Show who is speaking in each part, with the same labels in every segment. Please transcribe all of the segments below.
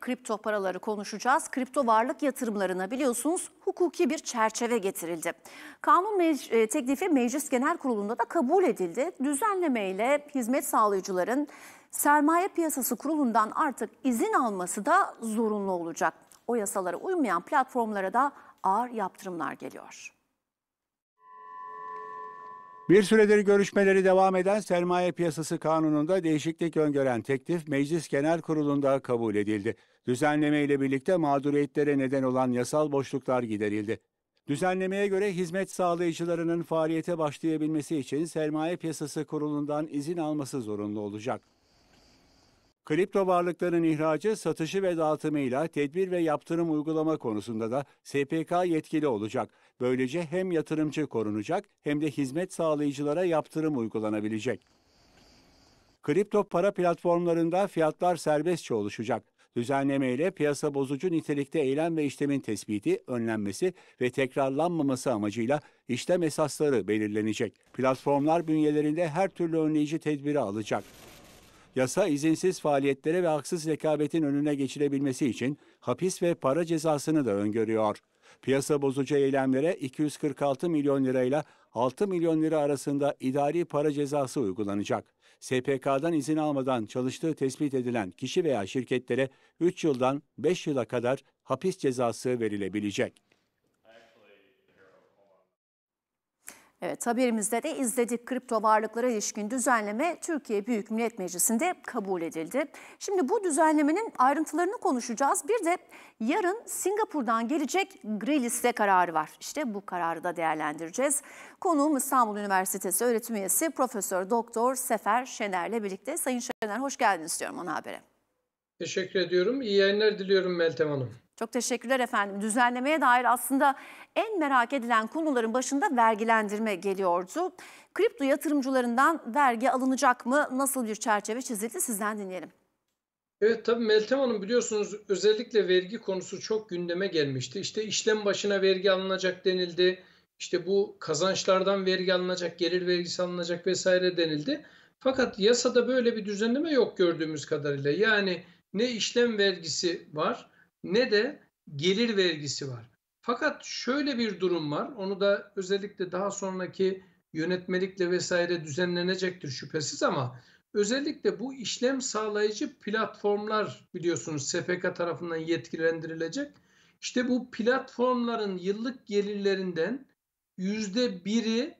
Speaker 1: kripto paraları konuşacağız. Kripto varlık yatırımlarına biliyorsunuz hukuki bir çerçeve getirildi. Kanun mec- e, teklifi Meclis Genel Kurulu'nda da kabul edildi. Düzenlemeyle hizmet sağlayıcıların sermaye piyasası kurulundan artık izin alması da zorunlu olacak. O yasalara uymayan platformlara da ağır yaptırımlar geliyor.
Speaker 2: Bir süredir görüşmeleri devam eden sermaye piyasası kanununda değişiklik öngören teklif Meclis Genel Kurulu'nda kabul edildi. Düzenleme ile birlikte mağduriyetlere neden olan yasal boşluklar giderildi. Düzenlemeye göre hizmet sağlayıcılarının faaliyete başlayabilmesi için sermaye piyasası kurulundan izin alması zorunlu olacak. Kripto varlıkların ihracı, satışı ve dağıtımıyla tedbir ve yaptırım uygulama konusunda da SPK yetkili olacak. Böylece hem yatırımcı korunacak hem de hizmet sağlayıcılara yaptırım uygulanabilecek. Kripto para platformlarında fiyatlar serbestçe oluşacak. Düzenleme ile piyasa bozucu nitelikte eylem ve işlemin tespiti, önlenmesi ve tekrarlanmaması amacıyla işlem esasları belirlenecek. Platformlar bünyelerinde her türlü önleyici tedbiri alacak. Yasa izinsiz faaliyetlere ve haksız rekabetin önüne geçilebilmesi için hapis ve para cezasını da öngörüyor. Piyasa bozucu eylemlere 246 milyon lirayla 6 milyon lira arasında idari para cezası uygulanacak. SPK'dan izin almadan çalıştığı tespit edilen kişi veya şirketlere 3 yıldan 5 yıla kadar hapis cezası verilebilecek.
Speaker 1: Evet haberimizde de izledik kripto varlıklara ilişkin düzenleme Türkiye Büyük Millet Meclisi'nde kabul edildi. Şimdi bu düzenlemenin ayrıntılarını konuşacağız. Bir de yarın Singapur'dan gelecek gri liste kararı var. İşte bu kararı da değerlendireceğiz. Konuğum İstanbul Üniversitesi öğretim üyesi Profesör Doktor Sefer Şener'le birlikte. Sayın Şener hoş geldiniz diyorum ana habere.
Speaker 3: Teşekkür ediyorum. İyi yayınlar diliyorum Meltem Hanım.
Speaker 1: Çok teşekkürler efendim. Düzenlemeye dair aslında en merak edilen konuların başında vergilendirme geliyordu. Kripto yatırımcılarından vergi alınacak mı? Nasıl bir çerçeve çizildi? Sizden dinleyelim.
Speaker 3: Evet tabii Meltem Hanım biliyorsunuz özellikle vergi konusu çok gündeme gelmişti. İşte işlem başına vergi alınacak denildi. İşte bu kazançlardan vergi alınacak, gelir vergisi alınacak vesaire denildi. Fakat yasada böyle bir düzenleme yok gördüğümüz kadarıyla. Yani ne işlem vergisi var ne de gelir vergisi var. Fakat şöyle bir durum var. Onu da özellikle daha sonraki yönetmelikle vesaire düzenlenecektir şüphesiz ama özellikle bu işlem sağlayıcı platformlar biliyorsunuz SPK tarafından yetkilendirilecek. İşte bu platformların yıllık gelirlerinden yüzde biri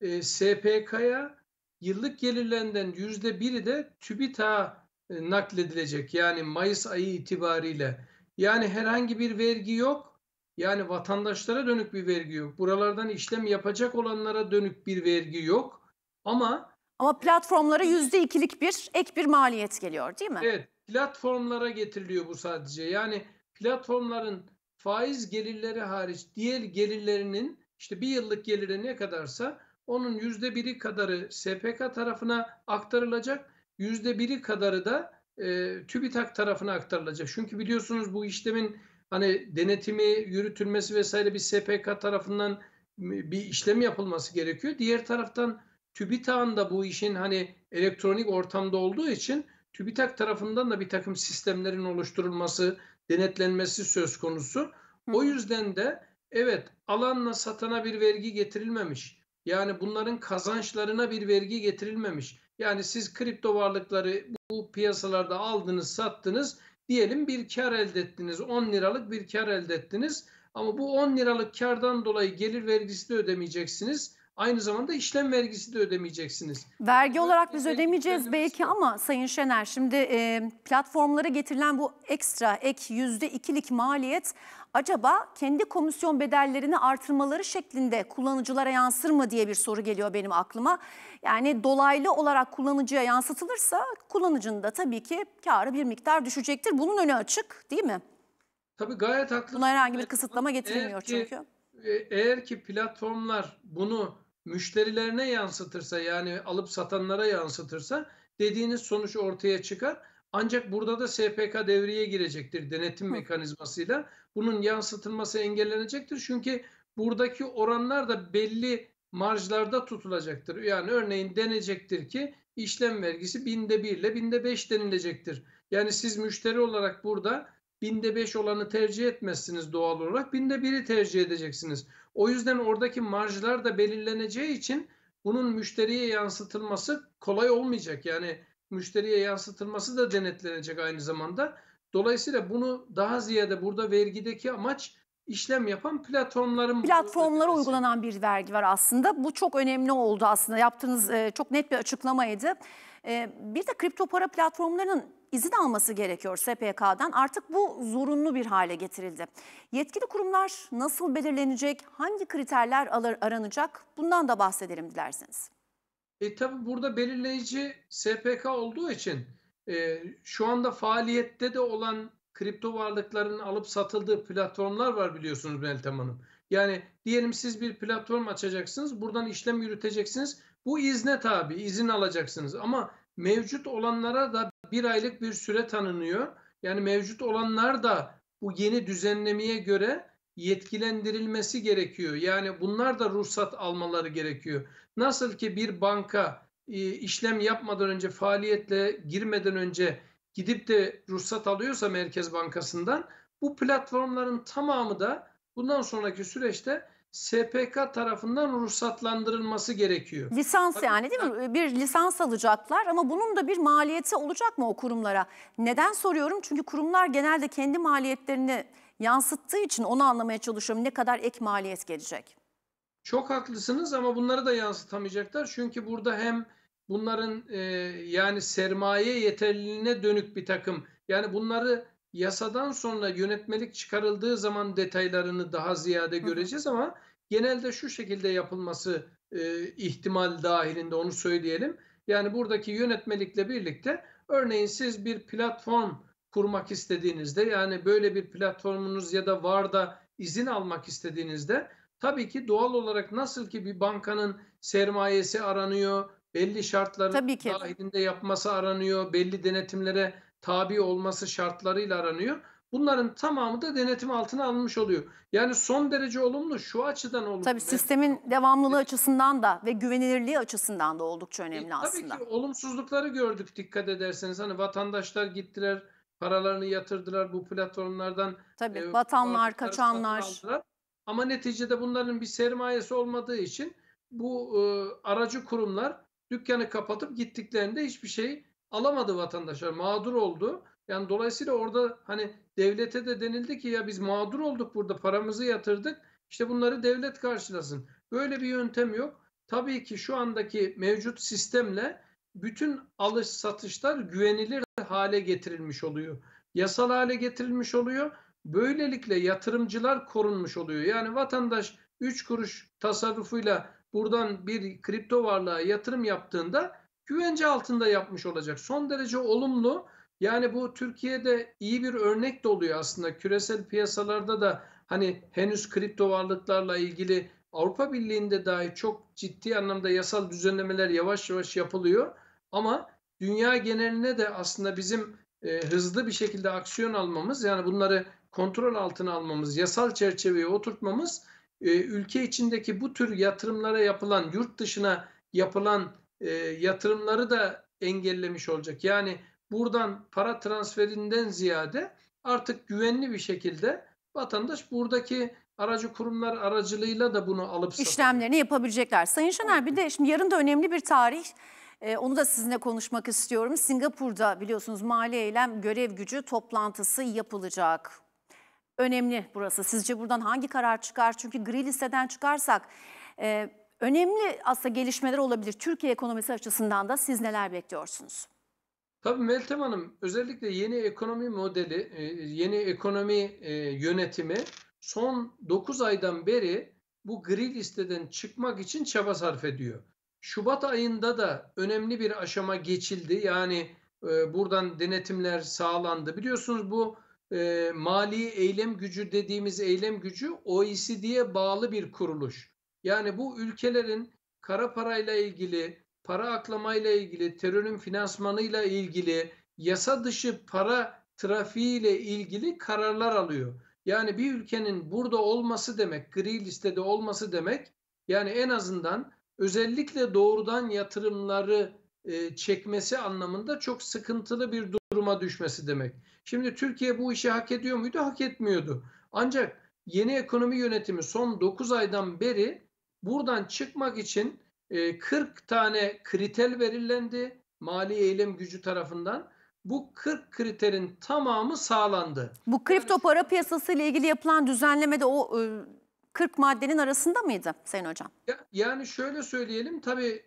Speaker 3: e, SPK'ya yıllık gelirlerinden yüzde biri de TÜBİTAK'a e, nakledilecek. Yani Mayıs ayı itibariyle yani herhangi bir vergi yok. Yani vatandaşlara dönük bir vergi yok. Buralardan işlem yapacak olanlara dönük bir vergi yok. Ama ama platformlara
Speaker 1: yüzde ikilik
Speaker 3: bir ek bir maliyet geliyor değil mi? Evet platformlara getiriliyor bu sadece. Yani platformların faiz gelirleri hariç diğer gelirlerinin işte bir yıllık geliri ne kadarsa onun yüzde biri kadarı SPK tarafına aktarılacak. Yüzde biri kadarı da e, TÜBİTAK tarafına aktarılacak. Çünkü biliyorsunuz bu işlemin hani denetimi, yürütülmesi vesaire bir SPK tarafından bir işlem yapılması gerekiyor. Diğer taraftan TÜBİTAK'ın da bu işin hani elektronik ortamda olduğu için TÜBİTAK tarafından da bir takım sistemlerin oluşturulması, denetlenmesi söz konusu. O yüzden de evet alanla satana bir vergi getirilmemiş. Yani bunların kazançlarına bir vergi getirilmemiş. Yani siz kripto varlıkları bu piyasalarda aldınız, sattınız. Diyelim bir kar elde ettiniz. 10 liralık bir kar elde ettiniz. Ama bu 10 liralık kardan dolayı gelir vergisi de ödemeyeceksiniz. Aynı zamanda işlem vergisi de ödemeyeceksiniz.
Speaker 1: Vergi olarak biz ödemeyeceğiz belki ama Sayın Şener şimdi e, platformlara getirilen bu ekstra ek yüzde ikilik maliyet acaba kendi komisyon bedellerini artırmaları şeklinde kullanıcılara yansır mı diye bir soru geliyor benim aklıma. Yani dolaylı olarak kullanıcıya yansıtılırsa kullanıcının da tabii ki karı bir miktar düşecektir. Bunun önü açık değil mi?
Speaker 3: Tabii gayet haklı.
Speaker 1: Buna herhangi bir kısıtlama getirilmiyor eğer ki, çünkü.
Speaker 3: E, eğer ki platformlar bunu müşterilerine yansıtırsa yani alıp satanlara yansıtırsa dediğiniz sonuç ortaya çıkar. Ancak burada da SPK devreye girecektir denetim mekanizmasıyla. Bunun yansıtılması engellenecektir. Çünkü buradaki oranlar da belli marjlarda tutulacaktır. Yani örneğin denecektir ki işlem vergisi binde bir ile binde beş denilecektir. Yani siz müşteri olarak burada binde beş olanı tercih etmezsiniz doğal olarak. Binde biri tercih edeceksiniz. O yüzden oradaki marjlar da belirleneceği için bunun müşteriye yansıtılması kolay olmayacak. Yani müşteriye yansıtılması da denetlenecek aynı zamanda. Dolayısıyla bunu daha ziyade burada vergideki amaç işlem yapan platformların platformlara
Speaker 1: uygulanan bir vergi var aslında. Bu çok önemli oldu aslında. Yaptığınız e, çok net bir açıklamaydı. E, bir de kripto para platformlarının izin alması gerekiyor SPK'dan. Artık bu zorunlu bir hale getirildi. Yetkili kurumlar nasıl belirlenecek, hangi kriterler aranacak bundan da bahsedelim dilerseniz.
Speaker 3: E tabi burada belirleyici SPK olduğu için e, şu anda faaliyette de olan kripto varlıkların alıp satıldığı platformlar var biliyorsunuz Meltem Hanım. Yani diyelim siz bir platform açacaksınız, buradan işlem yürüteceksiniz. Bu izne tabi, izin alacaksınız ama mevcut olanlara da bir aylık bir süre tanınıyor. Yani mevcut olanlar da bu yeni düzenlemeye göre yetkilendirilmesi gerekiyor. Yani bunlar da ruhsat almaları gerekiyor. Nasıl ki bir banka e, işlem yapmadan önce faaliyetle girmeden önce gidip de ruhsat alıyorsa Merkez Bankası'ndan bu platformların tamamı da bundan sonraki süreçte SPK tarafından ruhsatlandırılması gerekiyor. Lisans Tabii,
Speaker 1: yani değil mi? Bir lisans alacaklar ama bunun da bir maliyeti olacak mı o kurumlara? Neden soruyorum? Çünkü kurumlar genelde kendi maliyetlerini yansıttığı için onu anlamaya çalışıyorum. Ne kadar ek maliyet gelecek?
Speaker 3: Çok haklısınız ama bunları da yansıtamayacaklar. Çünkü burada hem bunların e, yani sermaye yeterliliğine dönük bir takım yani bunları yasadan sonra yönetmelik çıkarıldığı zaman detaylarını daha ziyade göreceğiz ama genelde şu şekilde yapılması e, ihtimal dahilinde onu söyleyelim. Yani buradaki yönetmelikle birlikte örneğin siz bir platform kurmak istediğinizde yani böyle bir platformunuz ya da var da izin almak istediğinizde tabii ki doğal olarak nasıl ki bir bankanın sermayesi aranıyor, belli şartların dahilinde yapması aranıyor, belli denetimlere tabi olması şartlarıyla aranıyor. Bunların tamamı da denetim altına alınmış oluyor. Yani son derece olumlu şu açıdan olumlu. Tabii
Speaker 1: sistemin devamlılığı açısından da ve güvenilirliği açısından da oldukça e, önemli e, tabii aslında. Tabii
Speaker 3: ki olumsuzlukları gördük dikkat ederseniz. Hani vatandaşlar gittiler, paralarını yatırdılar bu platformlardan. Tabii e, batanlar, kaçanlar. Ama neticede bunların bir sermayesi olmadığı için bu e, aracı kurumlar dükkanı kapatıp gittiklerinde hiçbir şey alamadı vatandaşlar mağdur oldu. Yani dolayısıyla orada hani devlete de denildi ki ya biz mağdur olduk burada paramızı yatırdık işte bunları devlet karşılasın. Böyle bir yöntem yok. Tabii ki şu andaki mevcut sistemle bütün alış satışlar güvenilir hale getirilmiş oluyor. Yasal hale getirilmiş oluyor. Böylelikle yatırımcılar korunmuş oluyor. Yani vatandaş 3 kuruş tasarrufuyla buradan bir kripto varlığa yatırım yaptığında güvence altında yapmış olacak. Son derece olumlu. Yani bu Türkiye'de iyi bir örnek de oluyor aslında. Küresel piyasalarda da hani henüz kripto varlıklarla ilgili Avrupa Birliği'nde dahi çok ciddi anlamda yasal düzenlemeler yavaş yavaş yapılıyor. Ama dünya geneline de aslında bizim e, hızlı bir şekilde aksiyon almamız yani bunları kontrol altına almamız, yasal çerçeveye oturtmamız e, ülke içindeki bu tür yatırımlara yapılan, yurt dışına yapılan e, yatırımları da engellemiş olacak. Yani buradan para transferinden ziyade artık güvenli bir şekilde vatandaş buradaki aracı kurumlar aracılığıyla da bunu alıp
Speaker 1: işlemlerini yapabilecekler. Sayın Şener bir de şimdi yarın da önemli bir tarih. E, onu da sizinle konuşmak istiyorum. Singapur'da biliyorsunuz mali eylem görev gücü toplantısı yapılacak. Önemli burası. Sizce buradan hangi karar çıkar? Çünkü gri listeden çıkarsak e, önemli aslında gelişmeler olabilir. Türkiye ekonomisi açısından da siz neler
Speaker 3: bekliyorsunuz? Tabii Meltem Hanım özellikle yeni ekonomi modeli, e, yeni ekonomi e, yönetimi son 9 aydan beri bu gri listeden çıkmak için çaba sarf ediyor. Şubat ayında da önemli bir aşama geçildi. Yani e, buradan denetimler sağlandı. Biliyorsunuz bu mali eylem gücü dediğimiz eylem gücü OECD'ye bağlı bir kuruluş. Yani bu ülkelerin kara parayla ilgili, para aklamayla ilgili, terörün finansmanıyla ilgili, yasa dışı para trafiğiyle ilgili kararlar alıyor. Yani bir ülkenin burada olması demek, gri listede olması demek, yani en azından özellikle doğrudan yatırımları e, çekmesi anlamında çok sıkıntılı bir duruma düşmesi demek. Şimdi Türkiye bu işi hak ediyor muydu? Hak etmiyordu. Ancak yeni ekonomi yönetimi son 9 aydan beri Buradan çıkmak için 40 e, tane kriter belirlendi mali eylem gücü tarafından. Bu 40 kriterin tamamı sağlandı. Bu
Speaker 1: kripto para piyasası ile ilgili yapılan düzenleme de o 40 e, maddenin arasında mıydı Sayın Hocam?
Speaker 3: yani şöyle söyleyelim tabii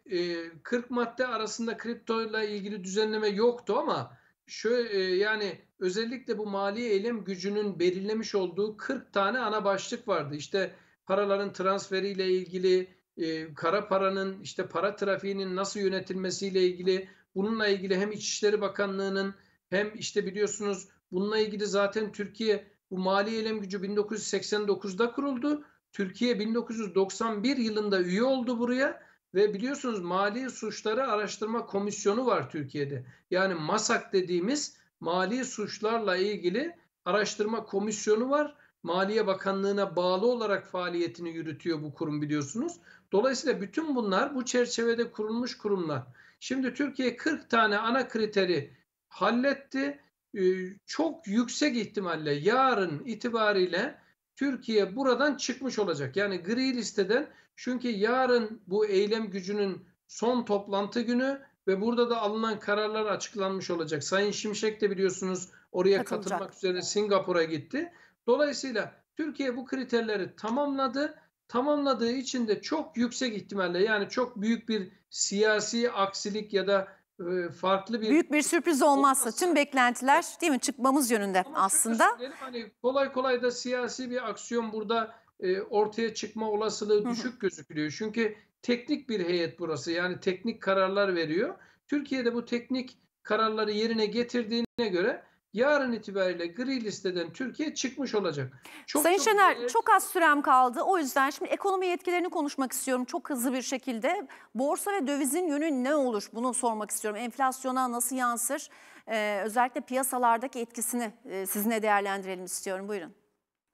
Speaker 3: 40 e, madde arasında kripto ile ilgili düzenleme yoktu ama şöyle yani özellikle bu mali eylem gücünün belirlemiş olduğu 40 tane ana başlık vardı. İşte paraların transferiyle ilgili, e, kara paranın işte para trafiğinin nasıl yönetilmesiyle ilgili, bununla ilgili hem İçişleri Bakanlığı'nın hem işte biliyorsunuz bununla ilgili zaten Türkiye bu mali eylem gücü 1989'da kuruldu. Türkiye 1991 yılında üye oldu buraya ve biliyorsunuz mali suçları araştırma komisyonu var Türkiye'de. Yani MASAK dediğimiz mali suçlarla ilgili araştırma komisyonu var Maliye Bakanlığı'na bağlı olarak faaliyetini yürütüyor bu kurum biliyorsunuz. Dolayısıyla bütün bunlar bu çerçevede kurulmuş kurumlar. Şimdi Türkiye 40 tane ana kriteri halletti. Ee, çok yüksek ihtimalle yarın itibariyle Türkiye buradan çıkmış olacak. Yani gri listeden çünkü yarın bu eylem gücünün son toplantı günü ve burada da alınan kararlar açıklanmış olacak. Sayın Şimşek de biliyorsunuz oraya katılmak üzere Singapur'a gitti. Dolayısıyla Türkiye bu kriterleri tamamladı. Tamamladığı için de çok yüksek ihtimalle yani çok büyük bir siyasi aksilik ya da e, farklı bir... Büyük bir sürpriz olmazsa,
Speaker 1: olmazsa tüm beklentiler değil mi çıkmamız yönünde Ama aslında.
Speaker 3: Hani kolay kolay da siyasi bir aksiyon burada e, ortaya çıkma olasılığı düşük hı hı. gözüküyor. Çünkü teknik bir heyet burası yani teknik kararlar veriyor. Türkiye'de bu teknik kararları yerine getirdiğine göre yarın itibariyle gri listeden Türkiye çıkmış olacak.
Speaker 1: Çok Sayın çok Şener böyle... çok az sürem kaldı. O yüzden şimdi ekonomi yetkilerini konuşmak istiyorum çok hızlı bir şekilde. Borsa ve dövizin yönü ne olur bunu sormak istiyorum. Enflasyona nasıl yansır? Ee, özellikle piyasalardaki etkisini e, sizinle değerlendirelim istiyorum. Buyurun.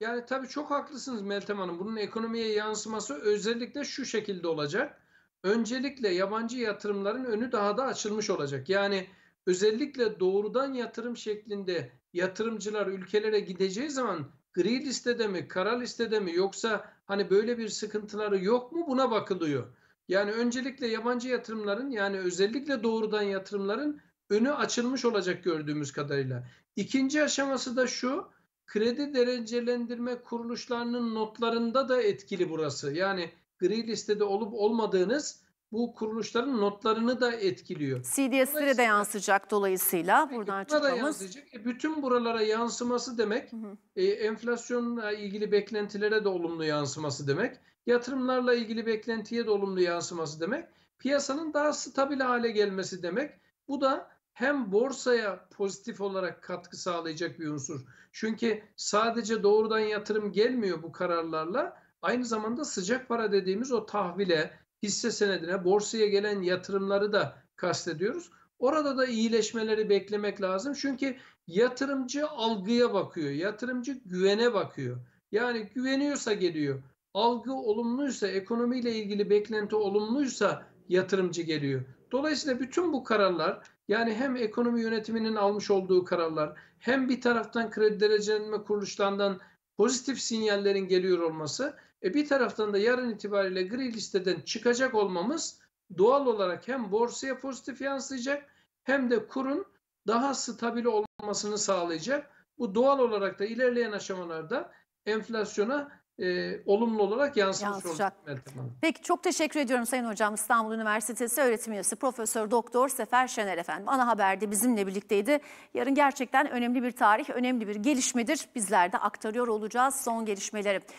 Speaker 3: Yani tabii çok haklısınız Meltem Hanım. Bunun ekonomiye yansıması özellikle şu şekilde olacak. Öncelikle yabancı yatırımların önü daha da açılmış olacak. Yani özellikle doğrudan yatırım şeklinde yatırımcılar ülkelere gideceği zaman gri listede mi, kara listede mi yoksa hani böyle bir sıkıntıları yok mu buna bakılıyor. Yani öncelikle yabancı yatırımların yani özellikle doğrudan yatırımların önü açılmış olacak gördüğümüz kadarıyla. İkinci aşaması da şu kredi derecelendirme kuruluşlarının notlarında da etkili burası. Yani gri listede olup olmadığınız bu kuruluşların notlarını da etkiliyor.
Speaker 1: CDS'lere de yansıyacak dolayısıyla buradan e, çıkmamız. Da yansıyacak.
Speaker 3: E, bütün buralara yansıması demek hı hı. E, enflasyonla ilgili beklentilere de olumlu yansıması demek. Yatırımlarla ilgili beklentiye de olumlu yansıması demek. Piyasanın daha stabil hale gelmesi demek. Bu da hem borsaya pozitif olarak katkı sağlayacak bir unsur. Çünkü sadece doğrudan yatırım gelmiyor bu kararlarla. Aynı zamanda sıcak para dediğimiz o tahvile, hisse senedine, borsaya gelen yatırımları da kastediyoruz. Orada da iyileşmeleri beklemek lazım. Çünkü yatırımcı algıya bakıyor. Yatırımcı güvene bakıyor. Yani güveniyorsa geliyor. Algı olumluysa, ekonomiyle ilgili beklenti olumluysa yatırımcı geliyor. Dolayısıyla bütün bu kararlar yani hem ekonomi yönetiminin almış olduğu kararlar hem bir taraftan kredi derecelenme kuruluşlarından pozitif sinyallerin geliyor olması e bir taraftan da yarın itibariyle gri listeden çıkacak olmamız doğal olarak hem borsaya pozitif yansıyacak hem de kurun daha stabil olmasını sağlayacak. Bu doğal olarak da ilerleyen aşamalarda enflasyona e, olumlu olarak yansımış olacak.
Speaker 1: Peki çok teşekkür ediyorum Sayın Hocam. İstanbul Üniversitesi öğretim üyesi Profesör Doktor Sefer Şener efendim. Ana Haber'de bizimle birlikteydi. Yarın gerçekten önemli bir tarih, önemli bir gelişmedir. Bizler de aktarıyor olacağız son gelişmeleri.